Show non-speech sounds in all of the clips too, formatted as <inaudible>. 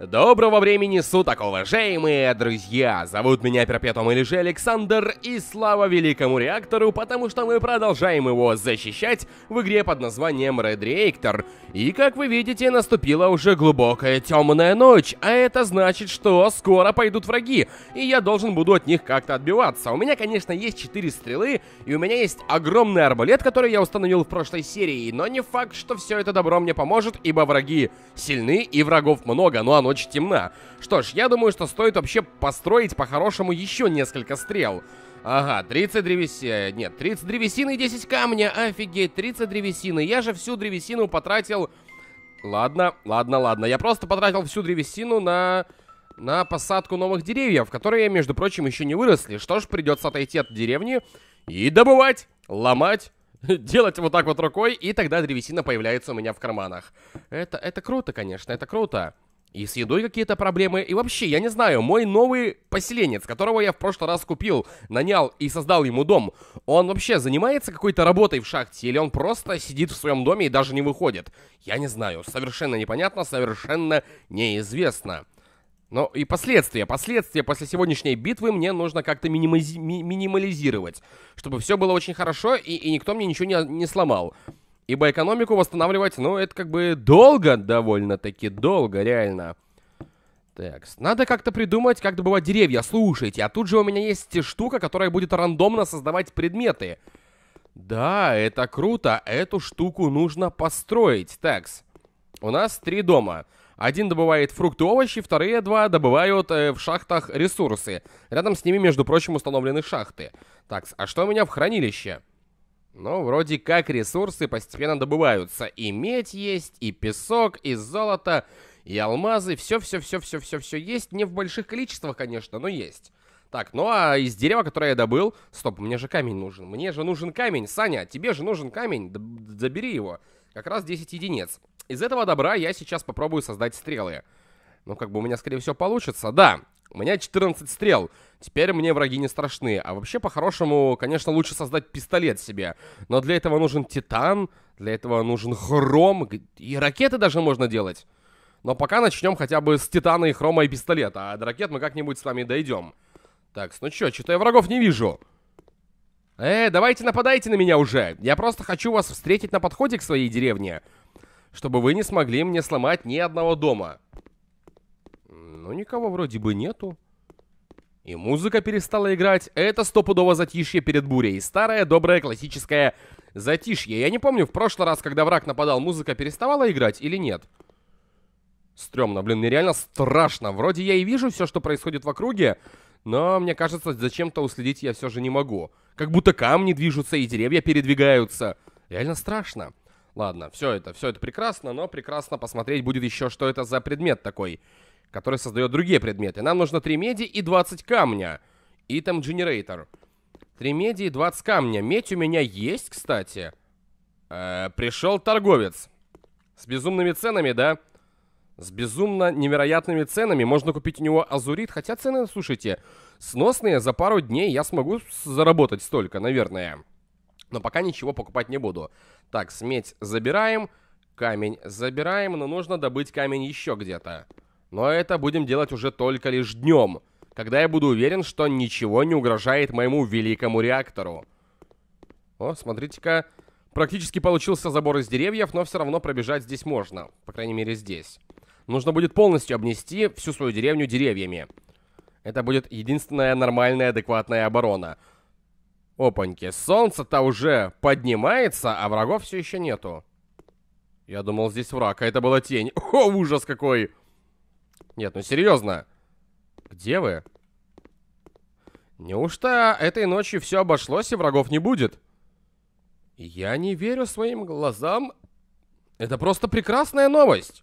Доброго времени суток, уважаемые друзья! Зовут меня Перпетум или же Александр, и слава великому реактору, потому что мы продолжаем его защищать в игре под названием Red Reactor. И как вы видите, наступила уже глубокая темная ночь, а это значит, что скоро пойдут враги, и я должен буду от них как-то отбиваться. У меня, конечно, есть 4 стрелы, и у меня есть огромный арбалет, который я установил в прошлой серии, но не факт, что все это добро мне поможет, ибо враги сильны и врагов много, но оно ночь темна. Что ж, я думаю, что стоит вообще построить по-хорошему еще несколько стрел. Ага, 30 древесины, нет, 30 древесины и 10 камня, офигеть, 30 древесины, я же всю древесину потратил... Ладно, ладно, ладно, я просто потратил всю древесину на... На посадку новых деревьев, которые, между прочим, еще не выросли. Что ж, придется отойти от деревни и добывать, ломать, <laughs> делать вот так вот рукой, и тогда древесина появляется у меня в карманах. Это, это круто, конечно, это круто и с едой какие-то проблемы. И вообще, я не знаю, мой новый поселенец, которого я в прошлый раз купил, нанял и создал ему дом, он вообще занимается какой-то работой в шахте или он просто сидит в своем доме и даже не выходит? Я не знаю, совершенно непонятно, совершенно неизвестно. Но и последствия, последствия после сегодняшней битвы мне нужно как-то минимализировать, чтобы все было очень хорошо и, и никто мне ничего не, не сломал. Ибо экономику восстанавливать, ну, это как бы долго, довольно-таки долго, реально. Так, надо как-то придумать, как добывать деревья. Слушайте, а тут же у меня есть штука, которая будет рандомно создавать предметы. Да, это круто. Эту штуку нужно построить. Такс. У нас три дома. Один добывает фрукты и овощи, вторые два добывают э, в шахтах ресурсы. Рядом с ними, между прочим, установлены шахты. Такс, а что у меня в хранилище? Но вроде как ресурсы постепенно добываются. И медь есть, и песок, и золото, и алмазы. Все-все-все-все-все-все есть. Не в больших количествах, конечно, но есть. Так, ну а из дерева, которое я добыл... Стоп, мне же камень нужен. Мне же нужен камень. Саня, тебе же нужен камень. Д забери его. Как раз 10 единиц. Из этого добра я сейчас попробую создать стрелы. Ну, как бы у меня, скорее всего, получится. Да, у меня 14 стрел. Теперь мне враги не страшны. А вообще, по-хорошему, конечно, лучше создать пистолет себе. Но для этого нужен титан, для этого нужен хром. И ракеты даже можно делать. Но пока начнем хотя бы с титана и хрома и пистолета. А до ракет мы как-нибудь с вами дойдем. Так, ну чё, что-то я врагов не вижу. Э, давайте нападайте на меня уже. Я просто хочу вас встретить на подходе к своей деревне. Чтобы вы не смогли мне сломать ни одного дома но ну, никого вроде бы нету. И музыка перестала играть. Это стопудово затишье перед бурей. И старое, доброе, классическое затишье. Я не помню, в прошлый раз, когда враг нападал, музыка переставала играть или нет. Стремно, блин, мне реально страшно. Вроде я и вижу все, что происходит в округе, но мне кажется, зачем-то уследить я все же не могу. Как будто камни движутся и деревья передвигаются. Реально страшно. Ладно, все это, все это прекрасно, но прекрасно посмотреть будет еще, что это за предмет такой который создает другие предметы. Нам нужно 3 меди и 20 камня. Item генератор. 3 меди и 20 камня. Медь у меня есть, кстати. Э -э, пришел торговец. С безумными ценами, да? С безумно невероятными ценами. Можно купить у него азурит. Хотя цены, слушайте, сносные. За пару дней я смогу заработать столько, наверное. Но пока ничего покупать не буду. Так, медь забираем. Камень забираем. Но нужно добыть камень еще где-то. Но это будем делать уже только лишь днем, когда я буду уверен, что ничего не угрожает моему великому реактору. О, смотрите-ка, практически получился забор из деревьев, но все равно пробежать здесь можно, по крайней мере здесь. Нужно будет полностью обнести всю свою деревню деревьями. Это будет единственная нормальная адекватная оборона. Опаньки, солнце-то уже поднимается, а врагов все еще нету. Я думал, здесь враг, а это была тень. О, ужас какой! Нет, ну серьезно. Где вы? Неужто этой ночью все обошлось и врагов не будет? Я не верю своим глазам. Это просто прекрасная новость.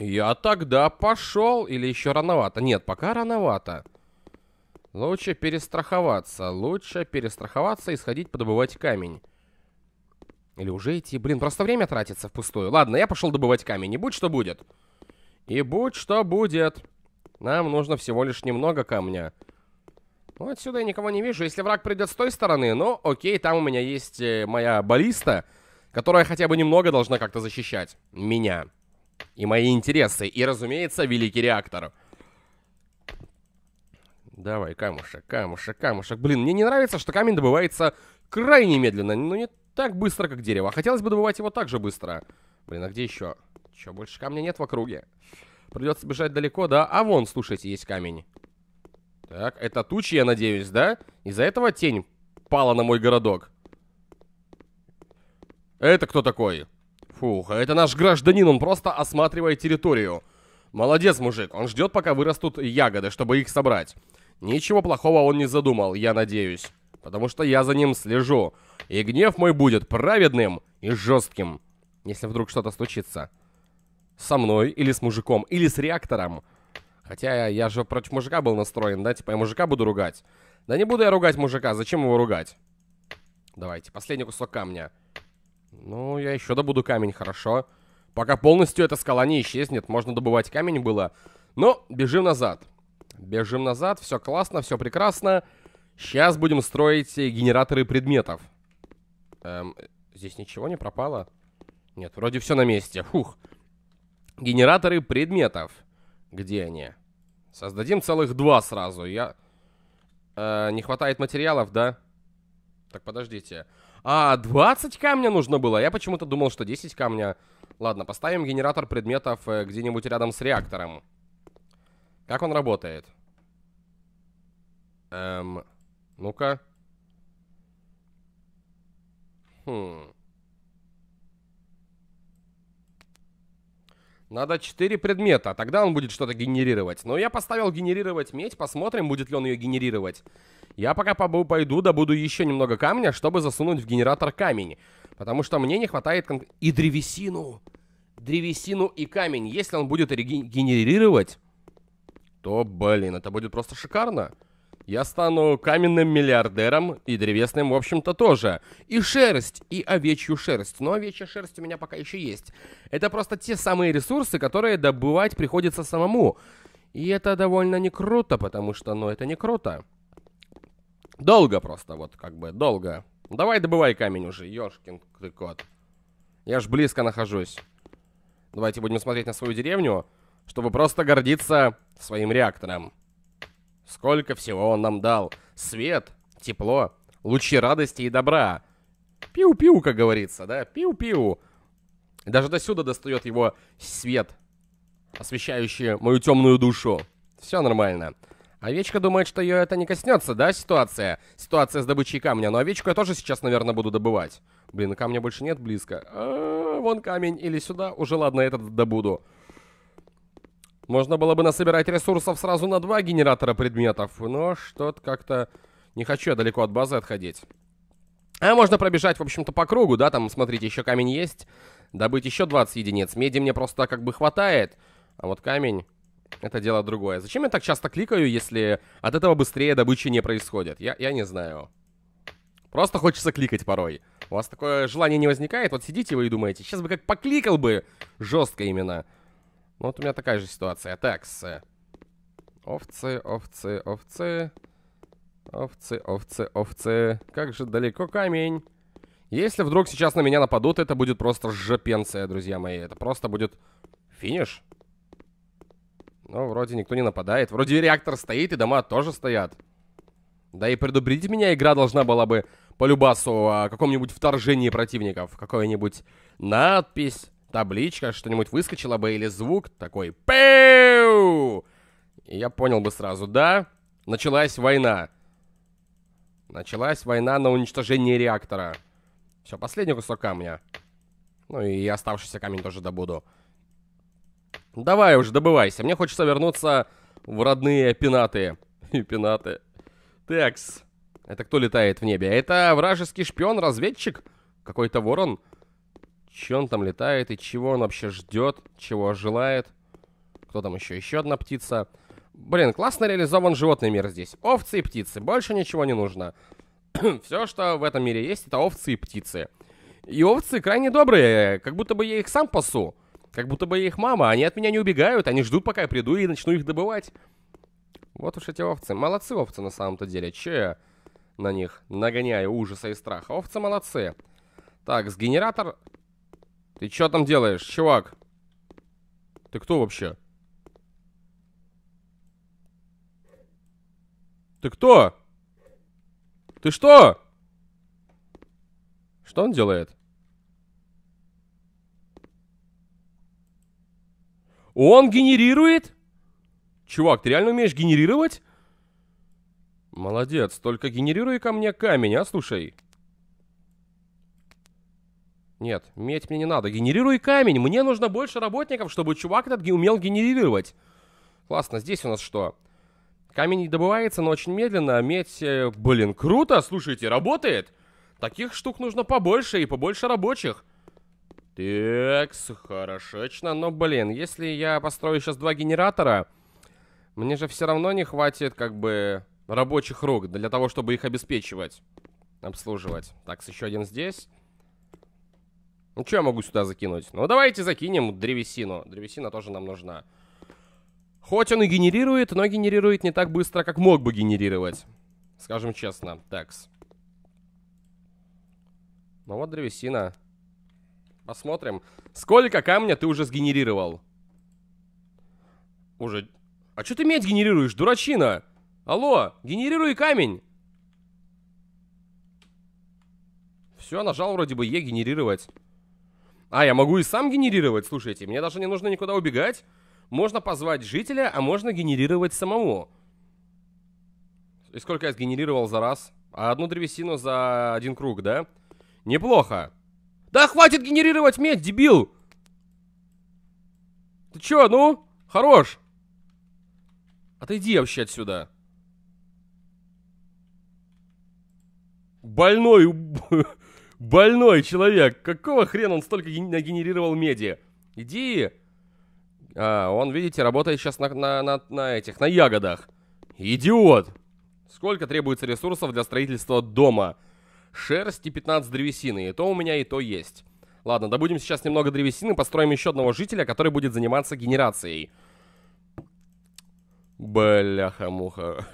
Я тогда пошел. Или еще рановато? Нет, пока рановато. Лучше перестраховаться. Лучше перестраховаться и сходить подобывать камень. Или уже идти? Блин, просто время тратится впустую. Ладно, я пошел добывать камень. Не будь что будет. И будь что будет. Нам нужно всего лишь немного камня. Ну, отсюда я никого не вижу. Если враг придет с той стороны, ну, окей, там у меня есть э, моя баллиста, которая хотя бы немного должна как-то защищать меня и мои интересы. И, разумеется, великий реактор. Давай, камушек, камушек, камушек. Блин, мне не нравится, что камень добывается крайне медленно, но не так быстро, как дерево. А хотелось бы добывать его так же быстро. Быстро. Блин, а где еще? Че, больше камня нет в округе? Придется бежать далеко, да? А вон, слушайте, есть камень. Так, это тучи, я надеюсь, да? Из-за этого тень пала на мой городок. Это кто такой? Фух, а это наш гражданин, он просто осматривает территорию. Молодец, мужик, он ждет, пока вырастут ягоды, чтобы их собрать. Ничего плохого он не задумал, я надеюсь. Потому что я за ним слежу. И гнев мой будет праведным и жестким если вдруг что-то случится. Со мной или с мужиком, или с реактором. Хотя я же против мужика был настроен, да? Типа я мужика буду ругать. Да не буду я ругать мужика, зачем его ругать? Давайте, последний кусок камня. Ну, я еще добуду камень, хорошо. Пока полностью эта скала не исчезнет, можно добывать камень было. Но бежим назад. Бежим назад, все классно, все прекрасно. Сейчас будем строить э, генераторы предметов. Эм, здесь ничего не пропало? Нет, вроде все на месте. Фух. Генераторы предметов. Где они? Создадим целых два сразу. Я... Э, не хватает материалов, да? Так, подождите. А, 20 камня нужно было. Я почему-то думал, что 10 камня. Ладно, поставим генератор предметов э, где-нибудь рядом с реактором. Как он работает? Эм... Ну-ка. Хм... Надо 4 предмета, а тогда он будет что-то генерировать. Но я поставил генерировать медь, посмотрим, будет ли он ее генерировать. Я пока пойду, добуду еще немного камня, чтобы засунуть в генератор камень. Потому что мне не хватает... Кон... И древесину. Древесину и камень. Если он будет генерировать, то, блин, это будет просто Шикарно. Я стану каменным миллиардером и древесным, в общем-то, тоже. И шерсть, и овечью шерсть. Но овечья шерсть у меня пока еще есть. Это просто те самые ресурсы, которые добывать приходится самому. И это довольно не круто, потому что, ну, это не круто. Долго просто, вот, как бы, долго. Давай добывай камень уже, ёшкин ты кот. Я ж близко нахожусь. Давайте будем смотреть на свою деревню, чтобы просто гордиться своим реактором. Сколько всего он нам дал. Свет, тепло, лучи радости и добра. Пиу-пиу, как говорится, да? Пиу-пиу. Даже до сюда достает его свет, освещающий мою темную душу. Все нормально. Овечка думает, что ее это не коснется, да, ситуация? Ситуация с добычей камня. Но овечку я тоже сейчас, наверное, буду добывать. Блин, камня больше нет близко. А -а -а, вон камень. Или сюда. Уже ладно, этот добуду. Можно было бы насобирать ресурсов сразу на два генератора предметов, но что-то как-то... Не хочу я далеко от базы отходить. А можно пробежать, в общем-то, по кругу, да, там, смотрите, еще камень есть. Добыть еще 20 единиц. Меди мне просто как бы хватает. А вот камень... Это дело другое. Зачем я так часто кликаю, если от этого быстрее добычи не происходит? Я, я не знаю. Просто хочется кликать порой. У вас такое желание не возникает? Вот сидите вы и думаете, сейчас бы как покликал бы жестко именно. Ну, вот у меня такая же ситуация. Таксы. Овцы, овцы, овцы. Овцы, овцы, овцы. Как же далеко камень. Если вдруг сейчас на меня нападут, это будет просто жопенция, друзья мои. Это просто будет финиш. Ну, вроде никто не нападает. Вроде реактор стоит, и дома тоже стоят. Да и предупредить меня игра должна была бы по любасу о каком-нибудь вторжении противников. Какая-нибудь надпись табличка, что-нибудь выскочило бы или звук такой «Пэу!» И я понял бы сразу, да, началась война. Началась война на уничтожение реактора. Все, последний кусок камня. Ну и оставшийся камень тоже добуду. Давай уже, добывайся. Мне хочется вернуться в родные пенаты. <laughs> пинаты. Текс. Это кто летает в небе? Это вражеский шпион-разведчик? Какой-то ворон? Че он там летает и чего он вообще ждет, чего желает. Кто там еще? Еще одна птица. Блин, классно реализован животный мир здесь. Овцы и птицы. Больше ничего не нужно. <clears throat> Все, что в этом мире есть, это овцы и птицы. И овцы крайне добрые, как будто бы я их сам пасу. Как будто бы я их мама. Они от меня не убегают, они ждут, пока я приду и начну их добывать. Вот уж эти овцы. Молодцы овцы на самом-то деле. Че я на них нагоняю ужаса и страха? Овцы молодцы. Так, с генератор ты что там делаешь, чувак? Ты кто вообще? Ты кто? Ты что? Что он делает? Он генерирует? Чувак, ты реально умеешь генерировать? Молодец, только генерируй ко мне камень, а слушай. Нет, медь мне не надо. Генерируй камень. Мне нужно больше работников, чтобы чувак этот умел генерировать. Классно, здесь у нас что? Камень добывается, но очень медленно. Медь, э, блин, круто, слушайте, работает. Таких штук нужно побольше и побольше рабочих. Так, хорошечно. Но, блин, если я построю сейчас два генератора, мне же все равно не хватит, как бы, рабочих рук для того, чтобы их обеспечивать, обслуживать. Так, еще один здесь. Ну, что я могу сюда закинуть? Ну, давайте закинем древесину. Древесина тоже нам нужна. Хоть он и генерирует, но генерирует не так быстро, как мог бы генерировать. Скажем честно. Такс. Ну вот древесина. Посмотрим. Сколько камня ты уже сгенерировал? Уже... А что ты медь генерируешь, дурачина? Алло, генерируй камень. Все, нажал вроде бы Е генерировать. А, я могу и сам генерировать, слушайте, мне даже не нужно никуда убегать. Можно позвать жителя, а можно генерировать самого. И сколько я сгенерировал за раз? А одну древесину за один круг, да? Неплохо. Да хватит генерировать медь, дебил! Ты чё, ну? Хорош! Отойди вообще отсюда. Больной <laughs> Больной человек! Какого хрена он столько нагенерировал меди? Иди! А, он, видите, работает сейчас на, на, на, на этих, на ягодах. Идиот! Сколько требуется ресурсов для строительства дома? Шерсть и 15 древесины. И то у меня, и то есть. Ладно, добудем сейчас немного древесины, построим еще одного жителя, который будет заниматься генерацией. Бляха-муха.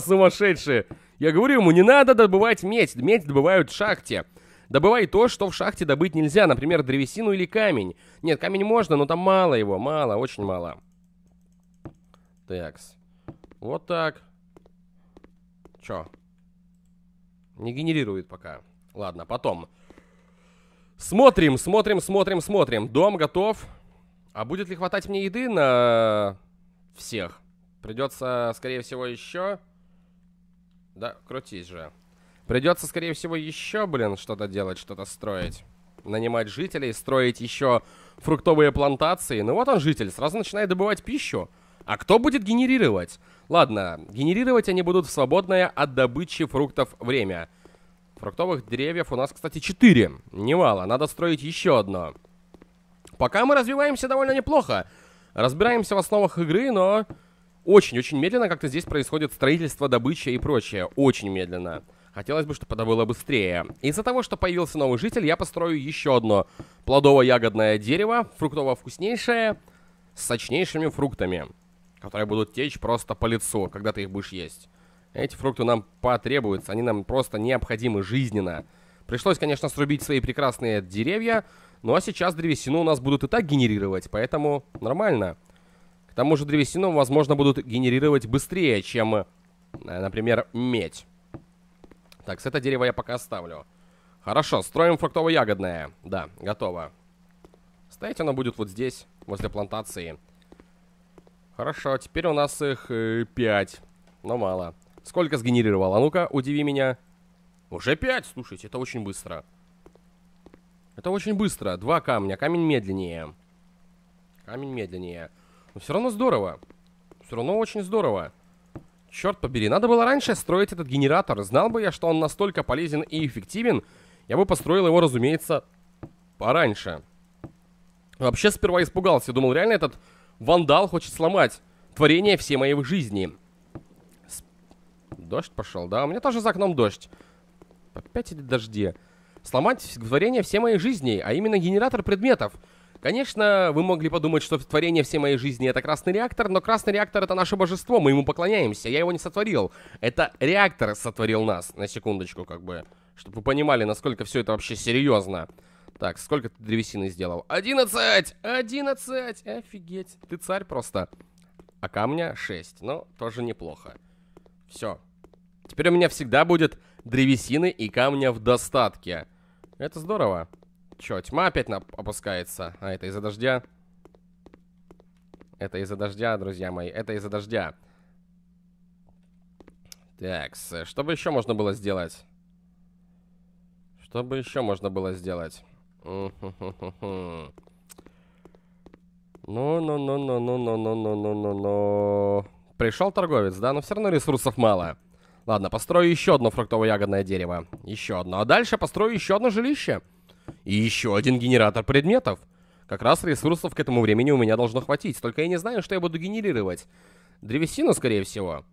<laughs> Сумасшедшие. Я говорю ему, не надо добывать медь. Медь добывают в шахте. Добывай то, что в шахте добыть нельзя, например, древесину или камень. Нет, камень можно, но там мало его, мало, очень мало. Такс. Вот так. Чё? Не генерирует пока. Ладно, потом. Смотрим, смотрим, смотрим, смотрим. Дом готов. А будет ли хватать мне еды на всех? Придется, скорее всего, еще... Да, крутись же. Придется, скорее всего, еще, блин, что-то делать, что-то строить. Нанимать жителей, строить еще фруктовые плантации. Ну вот он, житель, сразу начинает добывать пищу. А кто будет генерировать? Ладно, генерировать они будут в свободное от добычи фруктов время. Фруктовых деревьев у нас, кстати, 4. Немало, надо строить еще одно. Пока мы развиваемся довольно неплохо. Разбираемся в основах игры, но очень-очень медленно как-то здесь происходит строительство, добыча и прочее. Очень медленно. Медленно. Хотелось бы, чтобы это было быстрее. Из-за того, что появился новый житель, я построю еще одно плодово-ягодное дерево, фруктово-вкуснейшее, с сочнейшими фруктами, которые будут течь просто по лицу, когда ты их будешь есть. Эти фрукты нам потребуются, они нам просто необходимы жизненно. Пришлось, конечно, срубить свои прекрасные деревья, ну а сейчас древесину у нас будут и так генерировать, поэтому нормально. К тому же древесину, возможно, будут генерировать быстрее, чем, э, например, медь. Так, с это дерево я пока оставлю. Хорошо, строим фруктово-ягодное. Да, готово. Стоять оно будет вот здесь, возле плантации. Хорошо, теперь у нас их э, пять. Но мало. Сколько сгенерировало? А ну-ка, удиви меня. Уже пять. слушайте, это очень быстро. Это очень быстро. Два камня. Камень медленнее. Камень медленнее. Но все равно здорово. Все равно очень здорово. Черт побери, надо было раньше строить этот генератор. Знал бы я, что он настолько полезен и эффективен, я бы построил его, разумеется, пораньше. Вообще сперва испугался, думал, реально этот вандал хочет сломать творение всей моей жизни. С... Дождь пошел, да? У меня тоже за окном дождь. Опять или дожди? Сломать творение всей моей жизни, а именно генератор предметов. Конечно, вы могли подумать, что творение всей моей жизни это красный реактор, но красный реактор это наше божество, мы ему поклоняемся, я его не сотворил. Это реактор сотворил нас, на секундочку, как бы, чтобы вы понимали, насколько все это вообще серьезно. Так, сколько ты древесины сделал? 11! 11! Офигеть, ты царь просто. А камня 6, ну, тоже неплохо. Все. Теперь у меня всегда будет древесины и камня в достатке. Это здорово. Чё, тьма опять опускается? А, это из-за дождя? Это из-за дождя, друзья мои. Это из-за дождя. Так, э, что бы еще можно было сделать? Что бы еще можно было сделать? Ну-ну-ну-ну-ну-ну-ну-ну-ну. ну. no, Пришел торговец, да? Но все равно ресурсов мало. Ладно, построю еще одно фруктово-ягодное дерево. Еще одно. А дальше построю еще одно жилище. И еще один генератор предметов. Как раз ресурсов к этому времени у меня должно хватить. Только я не знаю, что я буду генерировать. Древесину, скорее всего.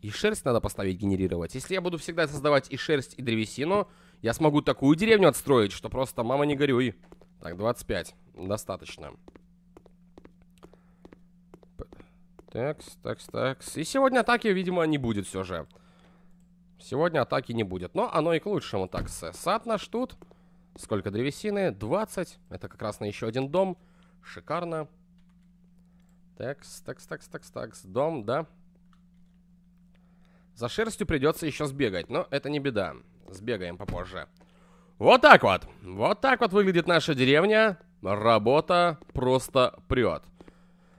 И шерсть надо поставить генерировать. Если я буду всегда создавать и шерсть, и древесину, я смогу такую деревню отстроить, что просто мама не горюй. Так, 25. Достаточно. Такс, такс, такс. И сегодня атаки, видимо, не будет все же. Сегодня атаки не будет. Но оно и к лучшему. Так, сад наш тут. Сколько древесины? 20. Это как раз на еще один дом. Шикарно. Такс, такс, такс, такс, такс. Дом, да. За шерстью придется еще сбегать, но это не беда. Сбегаем попозже. Вот так вот. Вот так вот выглядит наша деревня. Работа просто прет.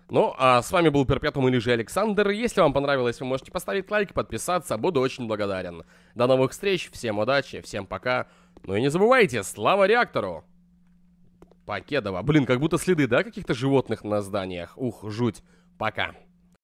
Ну, а с вами был Перпетум или же Александр. Если вам понравилось, вы можете поставить лайк, подписаться. Буду очень благодарен. До новых встреч, всем удачи, всем пока. Ну и не забывайте, слава реактору! Покедова. Блин, как будто следы, да, каких-то животных на зданиях? Ух, жуть. Пока.